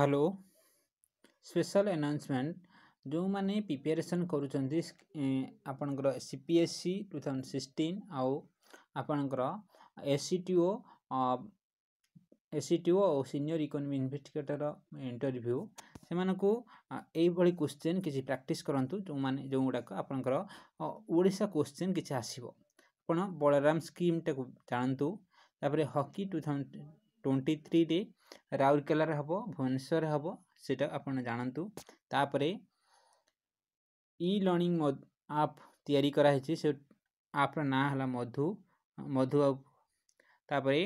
hello special announcement ଯେଉଁମାନେ preparation କରୁଛନ୍ତି ଆପଣଙ୍କର C P S C two thousand sixteen ଆଉ ଆପଣଙ୍କର S C T O S C T O ଆଉ senior economy investigator interview ସେମାନଙ୍କୁ ଏଇଭଳି କୋଶ୍ଚିନ୍ କିଛି ପ୍ରାକ୍ଟିସ୍ କରନ୍ତୁ ଯେଉଁମାନେ ଯେଉଁଗୁଡ଼ାକ ଆପଣଙ୍କର ଓଡ଼ିଶା କୋଶ୍ଚିନ୍ କିଛି ଆସିବ ଆପଣ ବଳରାମ ସ୍କିମ୍ଟାକୁ ଜାଣନ୍ତୁ ତାପରେ ହକି ଟୁ ଥାଉଜେଣ୍ଡ ଟ୍ୱେଣ୍ଟି ଥ୍ରୀରେ ରାଉରକେଲାରେ ହେବ ଭୁବନେଶ୍ୱରରେ ହେବ ସେଇଟା ଆପଣ ଜାଣନ୍ତୁ ତାପରେ ଇ ଲର୍ଣ୍ଣିଂ ଆପ୍ ତିଆରି କରାହେଇଛି ସେ ଆପ୍ର ନାଁ ହେଲା ମଧୁ ମଧୁ ଆପ୍ ତାପରେ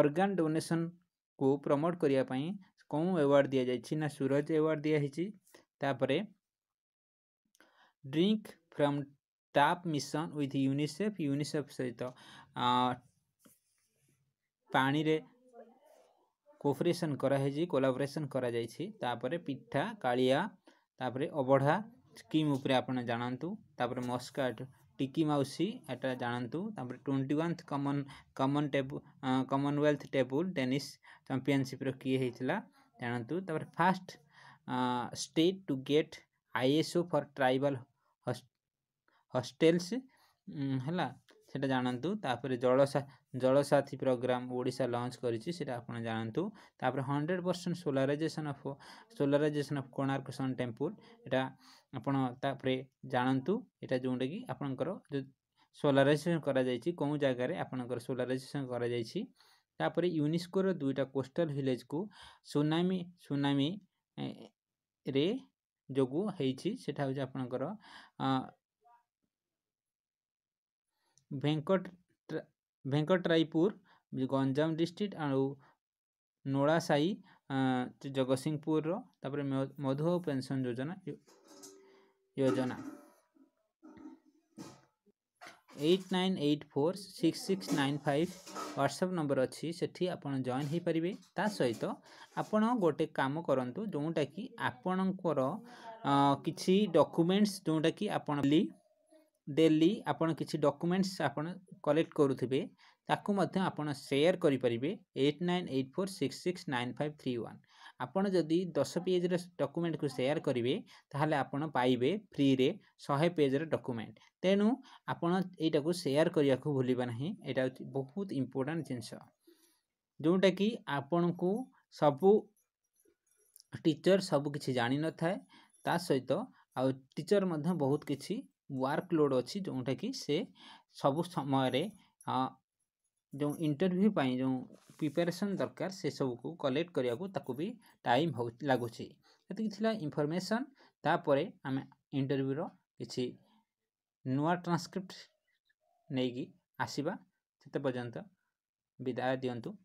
ଅର୍ଗାନ୍ ଡୋନେସନ୍କୁ ପ୍ରମୋଟ୍ କରିବା ପାଇଁ କେଉଁ ଆୱାର୍ଡ଼ ଦିଆଯାଇଛି ନା ସୁରଜ ଆୱାର୍ଡ଼ ଦିଆହେଇଛି ତାପରେ drink from tap mission with UNICEF UNICEF ସହିତ ପାଣିରେ କୋପରେସନ୍ କରାହେଇଛି କୋଲାବରେସନ୍ କରାଯାଇଛି ତାପରେ ପିଠା କାଳିଆ ତାପରେ ଅବଢ଼ା ସ୍କିମ୍ ଉପରେ ଆପଣ ଜାଣନ୍ତୁ ତାପରେ ମସ୍କାଟ ଟିକି ମାଉସୀ ଏଟା ଜାଣନ୍ତୁ ତାପରେ twenty one common common table Commonwealth table tennis ଚାମ୍ପିଅନସିପ୍ର କିଏ ହେଇଥିଲା ଜାଣନ୍ତୁ ତାପରେ first state to get ISO for tribal hostels ହେଲା সেটা জানতু তাপরে জলসা জলসাথী প্রোগ্রাম ওড়িশা লঞ্চ করেছি সেটা আপনার জানতু তাপরে hundred percent solarization of solarization of Konark sun temple এটা আপনার তাপরে জানতু এটা যেটাকি আপনার সোলারাইজেসন করা যাই কেউ জায়গায় আপনার সোলারাইজেসন করা যাই তাপরে ইউনেস্কোর দুইটা কোস্টাল ভিলেজকু সুনামি সুনামি রে যোগু হয়েছি সেটা হচ্ছে আপনার ଭେଙ୍କଟ ଭେଙ୍କଟରାୟପୁର ଗଞ୍ଜାମ ଡିଷ୍ଟ୍ରିକ୍ଟ ଆଉ ନୋଳା ସାହି ଜଗତସିଂହପୁରର ତାପରେ ମଧୁବାବୁ ପେନ୍ସନ୍ ଯୋଜନା ଯୋଜନା eight nine eight four six six nine five WhatsApp number ଅଛି ସେଠି ଆପଣ ଜଏନ୍ ହୋଇପାରିବେ ତା ସହିତ ଆପଣ ଗୋଟେ କାମ କରନ୍ତୁ ଯେଉଁଟାକି ଆପଣଙ୍କର କିଛି ଡକୁମେଣ୍ଟସ୍ ଯେଉଁଟାକି ଆପଣ ଡେଲି ଆପଣ କିଛି ଡକୁମେଣ୍ଟସ୍ ଆପଣ କଲେକ୍ଟ କରୁଥିବେ ତାକୁ ମଧ୍ୟ ଆପଣ ସେୟାର କରିପାରିବେ eight nine eight four six six nine five three one ଆପଣ ଯଦି ଦଶ ପେଜ୍ର ଡକୁମେଣ୍ଟକୁ ସେୟାର କରିବେ ତାହେଲେ ଆପଣ ପାଇବେ ଫ୍ରିରେ ଶହେ ପେଜ୍ର ଡକୁମେଣ୍ଟ ତେଣୁ ଆପଣ ଏଇଟାକୁ ସେୟାର କରିବାକୁ ଭୁଲିବା ନାହିଁ ଏଇଟା ହେଉଛି ବହୁତ ଇମ୍ପୋର୍ଟାଣ୍ଟ ଜିନିଷ ଯେଉଁଟାକି ଆପଣଙ୍କୁ ସବୁ ଟିଚର୍ ସବୁ କିଛି ଜାଣିନଥାଏ ତା ସହିତ ଆଉ ଟିଚର୍ ମଧ୍ୟ ବହୁତ କିଛି ୱାର୍କଲୋଡ଼୍ ଅଛି ଯେଉଁଟାକି ସେ ସବୁ ସମୟରେ ଯେଉଁ ଇଣ୍ଟରଭ୍ୟୁ ପାଇଁ ଯେଉଁ ପ୍ରିପାରେସନ୍ ଦରକାର ସେସବୁକୁ କଲେକ୍ଟ କରିବାକୁ ତାକୁ ବି ଟାଇମ୍ ହେଉଛି ଲାଗୁଛି ଏତିକି ଥିଲା ଇନଫର୍ମେସନ୍ ତାପରେ ଆମେ ଇଣ୍ଟରଭ୍ୟୁର କିଛି ନୂଆ ଟ୍ରାନ୍ସକ୍ରିପ୍ଟ ନେଇକି ଆସିବା ସେତେ ପର୍ଯ୍ୟନ୍ତ ବିଦାୟ ଦିଅନ୍ତୁ